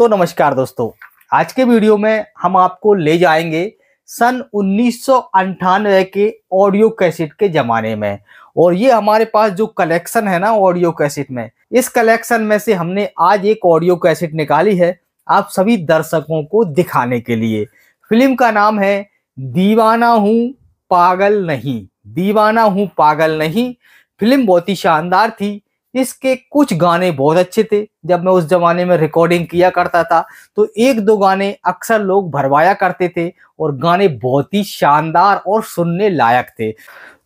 तो नमस्कार दोस्तों आज के वीडियो में हम आपको ले जाएंगे सन उन्नीस के ऑडियो कैसेट के ज़माने में और ये हमारे पास जो कलेक्शन है ना ऑडियो कैसेट में इस कलेक्शन में से हमने आज एक ऑडियो कैसेट निकाली है आप सभी दर्शकों को दिखाने के लिए फिल्म का नाम है दीवाना हूँ पागल नहीं दीवाना हूँ पागल नहीं फिल्म बहुत ही शानदार थी इसके कुछ गाने बहुत अच्छे थे जब मैं उस जमाने में रिकॉर्डिंग किया करता था तो एक दो गाने अक्सर लोग भरवाया करते थे और गाने बहुत ही शानदार और सुनने लायक थे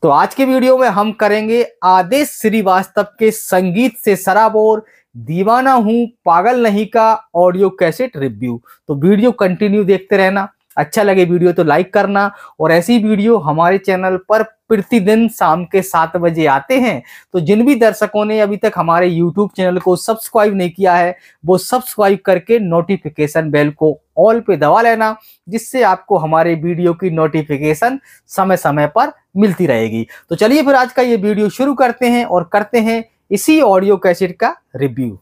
तो आज के वीडियो में हम करेंगे आदेश श्रीवास्तव के संगीत से सराबोर दीवाना हूं पागल नहीं का ऑडियो कैसेट रिव्यू तो वीडियो कंटिन्यू देखते रहना अच्छा लगे वीडियो तो लाइक करना और ऐसी वीडियो हमारे चैनल पर प्रतिदिन शाम के सात बजे आते हैं तो जिन भी दर्शकों ने अभी तक हमारे यूट्यूब चैनल को सब्सक्राइब नहीं किया है वो सब्सक्राइब करके नोटिफिकेशन बेल को ऑल पे दबा लेना जिससे आपको हमारे वीडियो की नोटिफिकेशन समय समय पर मिलती रहेगी तो चलिए फिर आज का ये वीडियो शुरू करते हैं और करते हैं इसी ऑडियो कैसेट का रिव्यू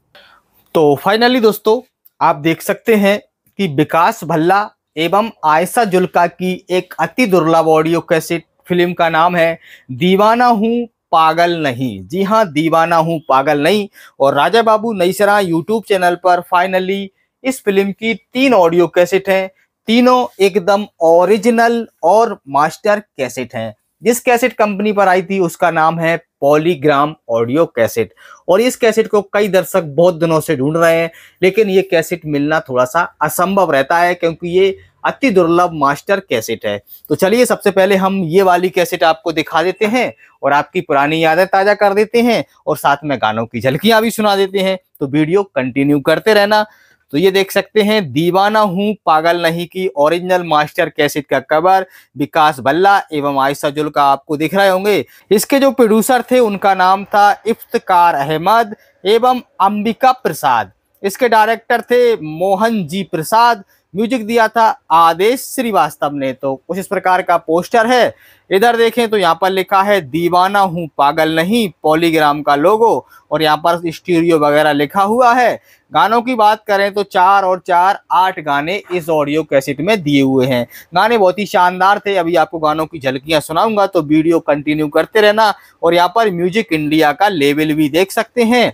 तो फाइनली दोस्तों आप देख सकते हैं कि विकास भल्ला एवं आयशा जुल्का की एक अति दुर्लभ ऑडियो कैसेट फिल्म का नाम है दीवाना हूँ पागल नहीं जी हाँ दीवाना हूँ पागल नहीं और राजा बाबू नईसरा यूट्यूब चैनल पर फाइनली इस फिल्म की तीन ऑडियो कैसेट हैं तीनों एकदम ओरिजिनल और मास्टर कैसेट हैं जिस कैसेट कंपनी पर आई थी उसका नाम है पॉलीग्राम ऑडियो कैसेट और इस कैसेट को कई दर्शक बहुत दिनों से ढूंढ रहे हैं लेकिन ये कैसेट मिलना थोड़ा सा असंभव रहता है क्योंकि ये अति दुर्लभ मास्टर कैसेट है तो चलिए सबसे पहले हम ये वाली कैसेट आपको दिखा देते हैं और आपकी पुरानी यादें ताज़ा कर देते हैं और साथ में गानों की झलकियां भी सुना देते हैं तो वीडियो कंटिन्यू करते रहना तो ये देख सकते हैं दीवाना हूं पागल नहीं की ओरिजिनल मास्टर कैसेट का कवर विकास बल्ला एवं आयशा जुल का आपको दिख रहे होंगे इसके जो प्रोड्यूसर थे उनका नाम था इफ्तकार अहमद एवं अंबिका प्रसाद इसके डायरेक्टर थे मोहन जी प्रसाद म्यूजिक दिया था आदेश श्रीवास्तव ने तो कुछ इस प्रकार का पोस्टर है इधर देखें तो यहाँ पर लिखा है दीवाना हूँ पागल नहीं पॉलीग्राम का लोगो और यहाँ पर स्टीरियो वगैरह लिखा हुआ है गानों की बात करें तो चार और चार आठ गाने इस ऑडियो कैसेट में दिए हुए हैं गाने बहुत ही शानदार थे अभी आपको गानों की झलकियाँ सुनाऊंगा तो वीडियो कंटिन्यू करते रहना और यहाँ पर म्यूजिक इंडिया का लेवल भी देख सकते हैं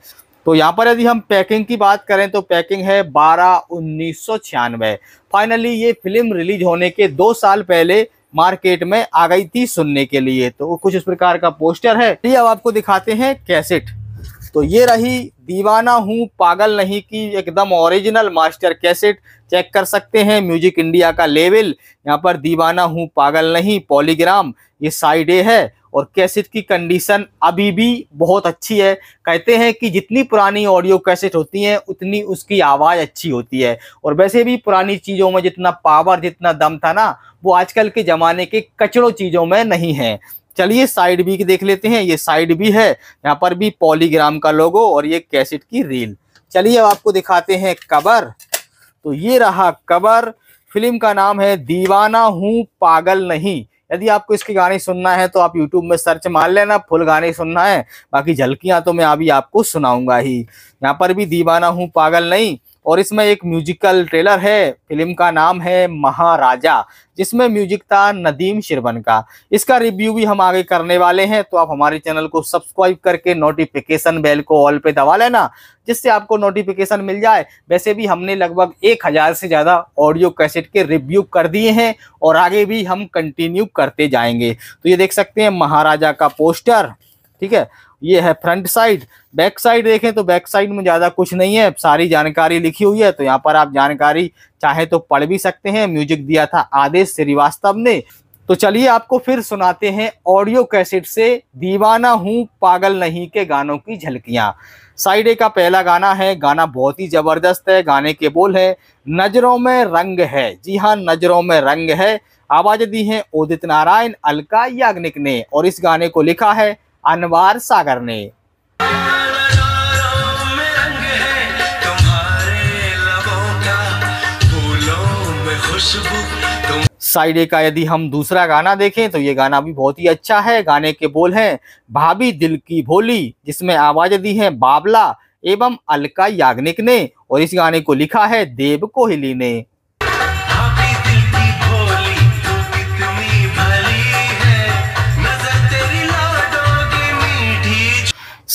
तो यहाँ पर यदि हम पैकिंग की बात करें तो पैकिंग है बारह उन्नीस फाइनली ये फिल्म रिलीज होने के दो साल पहले मार्केट में आ गई थी सुनने के लिए तो कुछ इस प्रकार का पोस्टर है ये अब आपको दिखाते हैं कैसेट तो ये रही दीवाना हूँ पागल नहीं की एकदम ओरिजिनल मास्टर कैसेट चेक कर सकते हैं म्यूजिक इंडिया का लेवल यहाँ पर दीवाना हूँ पागल नहीं पॉलीग्राम ये साइड ए है और कैसेट की कंडीशन अभी भी बहुत अच्छी है कहते हैं कि जितनी पुरानी ऑडियो कैसेट होती हैं उतनी उसकी आवाज़ अच्छी होती है और वैसे भी पुरानी चीज़ों में जितना पावर जितना दम था ना वो आजकल के ज़माने के कचड़ों चीज़ों में नहीं है चलिए साइड बी देख लेते हैं ये साइड बी है यहाँ पर भी पॉलीग्राम का लोगो और ये कैसेट की रील चलिए अब आपको दिखाते हैं कबर तो ये रहा कबर फिल्म का नाम है दीवाना हूँ पागल नहीं यदि आपको इसके गाने सुनना है तो आप यूट्यूब में सर्च मार लेना फुल गाने सुनना है बाकी झलकियां तो मैं अभी आपको सुनाऊंगा ही यहाँ पर भी दीवाना हूँ पागल नहीं और इसमें एक म्यूजिकल ट्रेलर है फिल्म का नाम है महाराजा जिसमें म्यूजिक था नदीम शिरवन का इसका रिव्यू भी हम आगे करने वाले हैं तो आप हमारे चैनल को सब्सक्राइब करके नोटिफिकेशन बेल को ऑल पे दबा लेना जिससे आपको नोटिफिकेशन मिल जाए वैसे भी हमने लगभग एक हज़ार से ज़्यादा ऑडियो कैसेट के रिव्यू कर दिए हैं और आगे भी हम कंटिन्यू करते जाएंगे तो ये देख सकते हैं महाराजा का पोस्टर ठीक है ये है फ्रंट साइड बैक साइड देखें तो बैक साइड में ज़्यादा कुछ नहीं है सारी जानकारी लिखी हुई है तो यहाँ पर आप जानकारी चाहे तो पढ़ भी सकते हैं म्यूजिक दिया था आदेश श्रीवास्तव ने तो चलिए आपको फिर सुनाते हैं ऑडियो कैसेट से दीवाना हूँ पागल नहीं के गानों की झलकियाँ साइड का पहला गाना है गाना बहुत ही ज़बरदस्त है गाने के बोल है नज़रों में रंग है जी हाँ नज़रों में रंग है आवाज़ दी है उदित नारायण अलका याग्निक ने और इस गाने को लिखा है अनवार सागर ने साइडे का यदि हम दूसरा गाना देखें तो ये गाना भी बहुत ही अच्छा है गाने के बोल हैं भाभी दिल की भोली जिसमें आवाज दी है बाबला एवं अलका याग्निक ने और इस गाने को लिखा है देव कोहली ने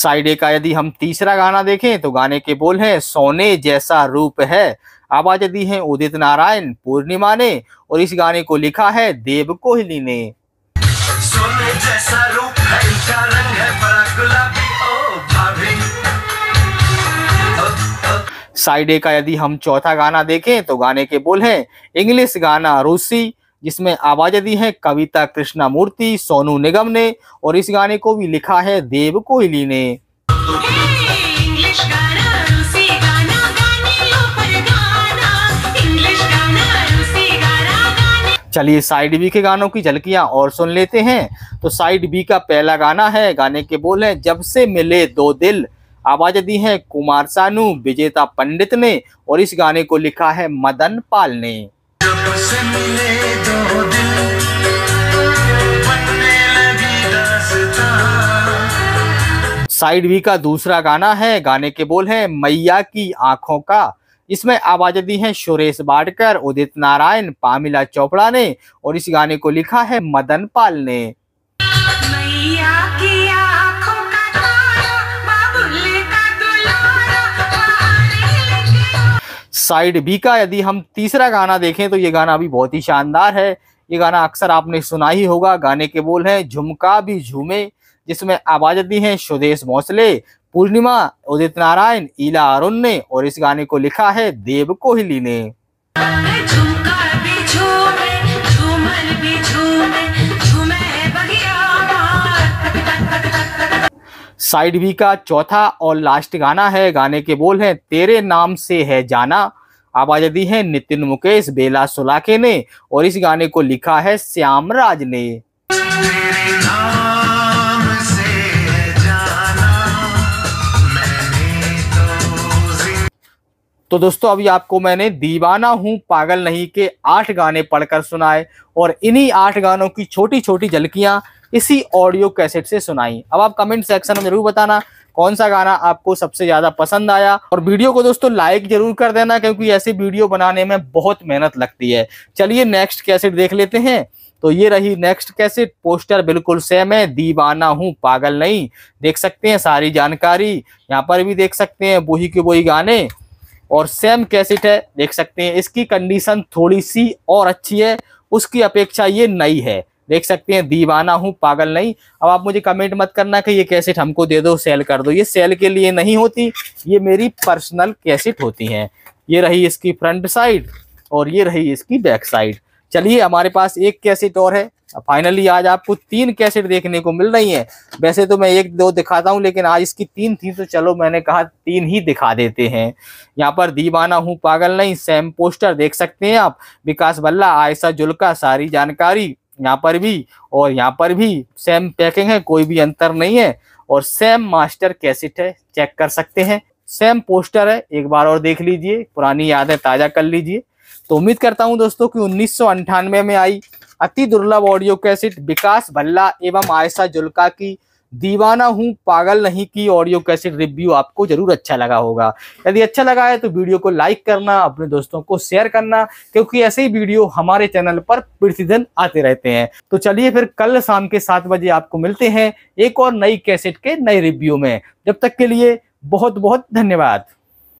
साइड का यदि हम तीसरा गाना देखें तो गाने के बोल हैं सोने जैसा रूप है आवाज दी है उदित नारायण पूर्णिमा ने और इस गाने को लिखा है देव कोहली ने सोने जैसा रूप है, रंग है साइडे का यदि हम चौथा गाना देखें तो गाने के बोल हैं इंग्लिश गाना रूसी जिसमें आवाज़ें दी हैं कविता कृष्णा मूर्ति सोनू निगम ने और इस गाने को भी लिखा है देव कोहली ने चलिए साइड बी के गानों की झलकियां और सुन लेते हैं तो साइड बी का पहला गाना है गाने के बोल हैं जब से मिले दो दिल आवाज दी है कुमार सानू विजेता पंडित ने और इस गाने को लिखा है मदन पाल ने साइड वी का दूसरा गाना है गाने के बोल हैं मैया की आंखों का इसमें आवाज दी है सुरेश बाडकर उदित नारायण पामिला चोपड़ा ने और इस गाने को लिखा है मदन पाल ने साइड बी का यदि हम तीसरा गाना देखें तो ये गाना अभी बहुत ही शानदार है ये गाना अक्सर आपने सुना ही होगा गाने के बोल हैं झुमका भी झूमे जिसमें आवाज़ दी है सुदेश भोसले पूर्णिमा उदित नारायण ईला अरुण ने और इस गाने को लिखा है देव कोहली ने साइड बी का चौथा और लास्ट गाना है गाने के बोल हैं तेरे नाम से है जाना आवाज दी है नितिन मुकेश बेला सुलाके ने और इस गाने को लिखा है श्याम राज ने तो दोस्तों अभी आपको मैंने दीवाना हूं पागल नहीं के आठ गाने पढ़कर सुनाए और इन्हीं आठ गानों की छोटी छोटी झलकियां इसी ऑडियो कैसेट से सुनाई अब आप कमेंट सेक्शन में जरूर बताना कौन सा गाना आपको सबसे ज़्यादा पसंद आया और वीडियो को दोस्तों लाइक जरूर कर देना क्योंकि ऐसी वीडियो बनाने में बहुत मेहनत लगती है चलिए नेक्स्ट कैसेट देख लेते हैं तो ये रही नेक्स्ट कैसेट पोस्टर बिल्कुल सेम है दीवाना हूँ पागल नहीं देख सकते हैं सारी जानकारी यहाँ पर भी देख सकते हैं बोही के बोही गाने और सेम कैसेट है देख सकते हैं इसकी कंडीशन थोड़ी सी और अच्छी है उसकी अपेक्षा ये नई है देख सकते हैं दीवाना हूँ पागल नहीं अब आप मुझे कमेंट मत करना कि ये कैसेट हमको दे दो सेल कर दो ये सेल के लिए नहीं होती ये मेरी पर्सनल कैसेट होती हैं ये रही इसकी फ्रंट साइड और ये रही इसकी बैक साइड चलिए हमारे पास एक कैसेट और है फाइनली आज आपको तीन कैसेट देखने को मिल रही हैं वैसे तो मैं एक दो दिखाता हूं लेकिन आज इसकी तीन थी तो चलो मैंने कहा तीन ही दिखा देते हैं यहाँ पर दीवाना हूँ पागल नहीं सेम पोस्टर देख सकते हैं आप विकास बल्ला आयसा जुलका सारी जानकारी यहाँ पर भी और यहाँ पर भी सेम पैकिंग है कोई भी अंतर नहीं है और सेम मास्टर कैसेट है चेक कर सकते हैं सेम पोस्टर है एक बार और देख लीजिए पुरानी यादें ताज़ा कर लीजिए तो उम्मीद करता हूं दोस्तों कि उन्नीस में आई अति दुर्लभ ऑडियो कैसेट विकास भल्ला एवं आयशा जुल्का की दीवाना हूँ पागल नहीं की ऑडियो कैसेट रिव्यू आपको जरूर अच्छा लगा होगा यदि अच्छा लगा है तो वीडियो को लाइक करना अपने दोस्तों को शेयर करना क्योंकि ऐसे ही वीडियो हमारे चैनल पर प्रतिदिन आते रहते हैं तो चलिए फिर कल शाम के सात बजे आपको मिलते हैं एक और नई कैसेट के नए रिव्यू में जब तक के लिए बहुत बहुत धन्यवाद